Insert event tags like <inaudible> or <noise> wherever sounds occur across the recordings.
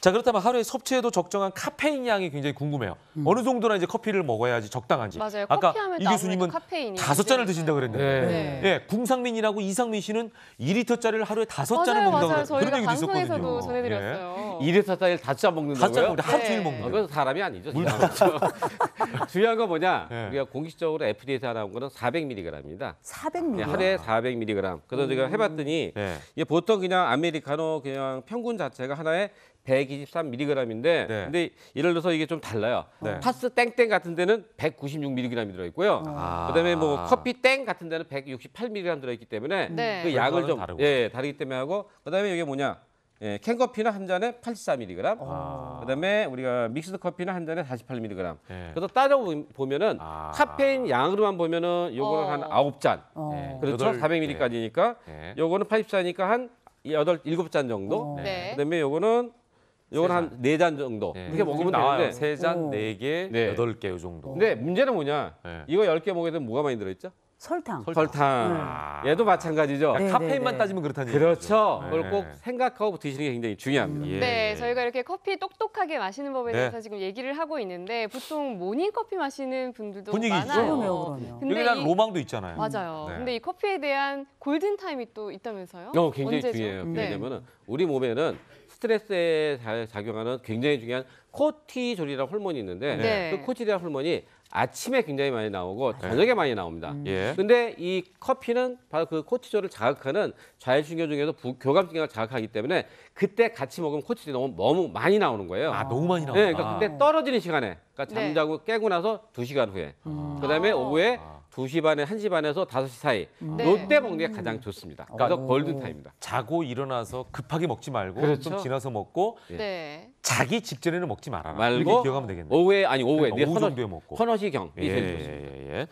자 그렇다면 하루에 섭취해도 적정한 카페인 양이 굉장히 궁금해요. 음. 어느 정도나 이제 커피를 먹어야지 적당한지. 맞아요. 아까 이 교수님은 다섯 잔을 드신다 네. 그랬는데, 네. 네. 네. 궁상민이라고 이상민 씨는 2리터짜리를 하루에 다섯 잔을 먹는다고 그런 얘기도 있었거든요. 전해드렸어요. 예. 이리터 짜리를 다 짜먹는다고요? 다 하루 일 네. 먹는 아, 어, 그래 사람이 아니죠. <laughs> 중요한 건 뭐냐? 네. 우리가 공식적으로 FDA에서 나온 거는 400mg입니다. 400mg. 네, 하루에 400mg. 그래서 제가 음. 해봤더니 네. 이게 보통 그냥 아메리카노 그냥 평균 자체가 하나에 123mg인데 네. 근데 예를 들어서 이게 좀 달라요. 네. 파스 땡땡 같은 데는 196mg이 들어 있고요. 아. 아. 그다음에 뭐 커피 땡 같은 데는 168mg 들어 있기 때문에 네. 그약을좀 다르고. 예, 다르기 때문에 하고 그다음에 이게 뭐냐? 예, 캔커피는 한 잔에 84mg, 아. 그다음에 우리가 믹스드 커피는 한 잔에 48mg. 예. 그래서 따져 보면은 아. 카페인 양으로만 보면은 요거는 한9 어. 잔, 어. 예. 예. 그렇죠? 여 400ml까지니까 예. 예. 요거는 84니까 한 8, 7잔 정도. 어. 예. 네. 그다음에 요거는 요거는한네잔 네 정도. 네. 이렇게 먹으면 되는데 세 잔, 오. 어. 네 개, 네. 여덟 개 요 정도. 근데 문제는 뭐냐? 네. 이거 1 0개 먹게 되면 뭐가 많이 들어있죠? 설탕. 설탕. 네. 얘도 마찬가지죠. 아, 네, 네, 카페인만 네, 네. 따지면 그렇다는 그렇죠. 얘기죠. 그렇죠. 그걸 네. 꼭 생각하고 드시는 게 굉장히 중요합니다. 음. 예. 네, 저희가 이렇게 커피 똑똑하게 마시는 법에 대해서 지금 얘기를 하고 있는데 보통 모닝 커피 마시는 분들도 분위기 있죠. 많아요. 그럼요, 그럼요. 근데 여기 난 이- 로망도 있잖아요. 맞아요. 네. 근데 이 커피에 대한 골든 타임이 또 있다면서요? 어, 굉장히 언제죠? 중요해요. 네. 왜냐면은 우리 몸에는 스트레스에 작용하는 굉장히 중요한 코티졸이라는 호르몬이 있는데 네. 네. 그 코티졸 호르몬이 아침에 굉장히 많이 나오고 저녁에 많이 나옵니다. 음. 예. 근데 이 커피는 바로 그 코티졸을 자극하는 좌혈신경 중에서 교감신경을 자극하기 때문에 그때 같이 먹으면 코티졸이 너무 너무 많이 나오는 거예요. 아 너무 많이 나오나. 네, 그러니까 근데 떨어지는 시간에 그러니까 잠자고 네. 깨고 나서 두 시간 후에 음. 그다음에 아. 오후에 아. 2시 반에 1시 반에서 5시 사이 롯데 음. 네. 때 먹는 게 가장 음. 좋습니다. 그래서 그러니까 오. 어. 골든타임입니다. 자고 일어나서 급하게 먹지 말고 좀 그렇죠. 지나서 먹고 예. 네. 자기 직전에는 먹지 말아라. 이렇게 기억하면 되겠네요. 오후에 아니 오후에 네, 네 오후 정도에 먹고. 헌어시경 이 제일 예, 예, 좋습니다. 예, 예.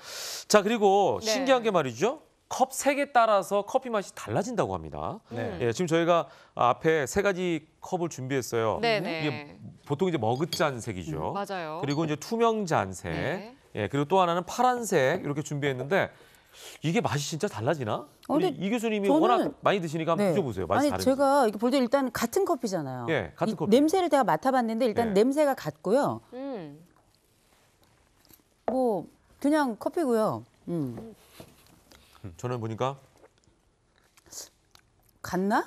자 그리고 네. 신기한 게 말이죠. 컵 색에 따라서 커피 맛이 달라진다고 합니다. 네. 예, 지금 저희가 앞에 세 가지 컵을 준비했어요. 네네. 음. 네. 이게 보통 이제 머그잔 색이죠. 맞아요. 그리고 이제 투명 잔색, 네. 예, 그리고 또 하나는 파란색 이렇게 준비했는데 이게 맛이 진짜 달라지나? 어, 근데 이 교수님이 저는... 워낙 많이 드시니까 한번 네. 드셔보세요. 맛이 아니 제가 이게 볼때 일단 같은 커피잖아요. 예, 같은 커피. 냄새를 제가 맡아봤는데 일단 예. 냄새가 같고요. 음. 뭐 그냥 커피고요. 음. 음 저는 보니까 같나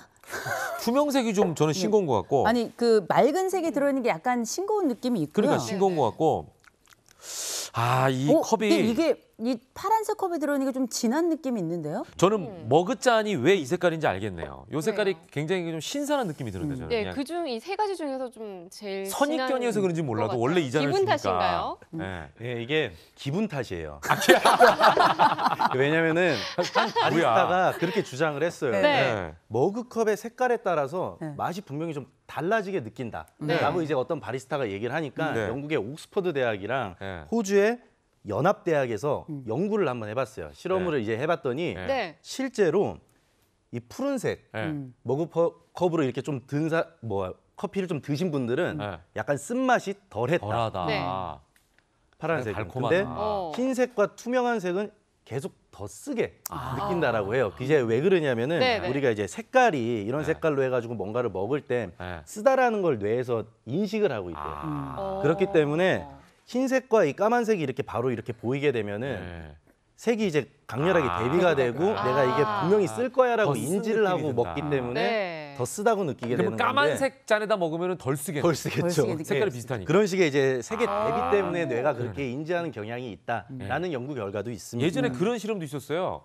투명색이 좀 저는 네. 싱거운 것 같고 아니 그 맑은 색이 들어있는 게 약간 싱거운 느낌이 있고요. 그러니까 싱거운 네, 것 네. 같고 아, 이 어, 컵이 이게 이 파란색 컵에 들어오니까좀 진한 느낌이 있는데요? 저는 음. 머그잔이 왜 이 색깔인지 알겠네요. 이 네. 색깔이 그 굉장히 좀 신선한 느낌이 드는데 음. 저는. 네, 그중이세 그 가지 중에서 좀 제일 선입견이어서 그런지 몰라도 원래 이 잔을 기분 쓰니까. 탓인가요? 음. 네. 예, 이게 기분 탓이에요. 아, <laughs> 왜냐면은 한 바리스타가 그렇게 주장을 했어요. 네. 네. 머그컵의 색깔에 따라서 네. 맛이 분명히 좀 달라지게 느낀다. 라고 네. 이제 어떤 바리스타가 얘기를 하니까 네. 영국의 옥스퍼드 대학이랑 네. 호주의 연합 대학에서 음. 연구를 한번 해봤어요. 실험을 네. 이제 해봤더니 네. 실제로 이 푸른색 음. 머그컵으로 이렇게 좀든사뭐 커피를 좀 드신 분들은 약간 쓴 맛이 덜했다. 덜하다. 아. 파란색. 달콤한데 어. 흰색과 투명한 색은 계속 더 쓰게 아. 느낀다라고 해요. 이제 왜 그러냐면은 네네. 네. 우리가 이제 색깔이 이런 네. 색깔로 해가지고 뭔가를 먹을 때 네. 쓰다라는 걸 뇌에서 인식을 하고 있대요. 아. 그렇기 때문에 흰색과 이 까만색이 이렇게 바로 이렇게 보이게 되면은 색이 이제 강렬하게 아. 대비가 되고 내가 이게 아. 분명히 쓸 거야라고 인지를 하고 든다. 먹기 때문에 네. 더 쓰다고 느끼게 뭐 되는 건데 까만색 잔에다 먹으면 덜 쓰겠네. 덜 쓰겠죠. 덜 쓰게 색깔이 네. 비슷하니까. 그런 식의 이제 색의 아. 대비 때문에 뇌가 그렇게 네. 인지하는 경향이 있다라는 연구 결과도 있습니다. 예전에 음. 그런 실험도 있었어요.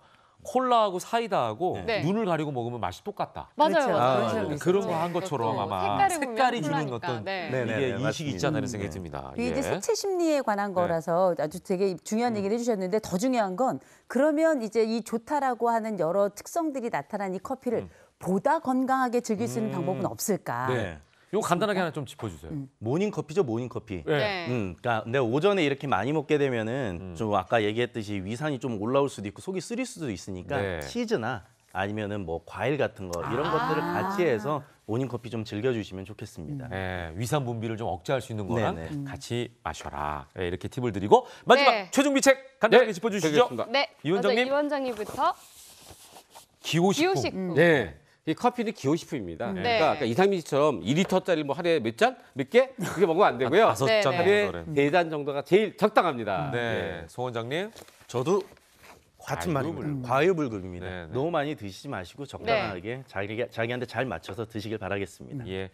콜라하고 사이다하고 네. 눈을 가리고 먹으면 맛이 똑같다. 맞아요, 그 맞아요. 그렇죠. 아, 그런 그런 거 한 것처럼 그렇죠. 아마 색깔이, 색깔이 주는 어떤 네. 네, 이게 네, 인식이 있잖아요 생각이 듭니다. 이게 이제 색채 예. 심리에 관한 거라서 아주 되게 중요한 음. 얘기를 해주셨는데 더 중요한 건 그러면 이제 이 좋다라고 하는 여러 특성들이 나타난 이 커피를 음. 보다 건강하게 즐길 수 있는 음. 방법은 없을까? 네. 요 간단하게 하나 좀 짚어주세요. 음. 모닝 커피죠, 모닝 커피. 네. 네. 음, 그러니까 내가 오전에 이렇게 많이 먹게 되면은 음. 좀 아까 얘기했듯이 위산이 좀 올라올 수도 있고 속이 쓰릴 수도 있으니까 네. 치즈나 아니면은 뭐 과일 같은 거 이런 아. 것들을 같이 해서 모닝 커피 좀 즐겨주시면 좋겠습니다. 예, 위산 분비를 좀 억제할 수 있는 거랑 네 같이 마셔라. 예, 이렇게 팁을 드리고 마지막 네. 최종 비책 간단하게 짚어주시죠. 되겠습니다. 네. 이원장님. 이 원장님부터 기호식품. 기호식품. 네. 이 커피는 기호식품입니다. 음. 그러니까 네. 그러니까, 그까 이상민 씨처럼 2리터짜리 뭐 하루에 몇 잔? 몇 개? 그게 먹으면 안 되고요. 아, 다섯 잔 하루에 음. 네잔 정도가 제일 적당합니다. 음. 네. 네. 송원장님. 저도 같은 말입니다. 과유불급입니다. 네네. 너무 많이 드시지 마시고 적당하게 네. 자기, 자기한테 잘 맞춰서 드시길 바라겠습니다. 예.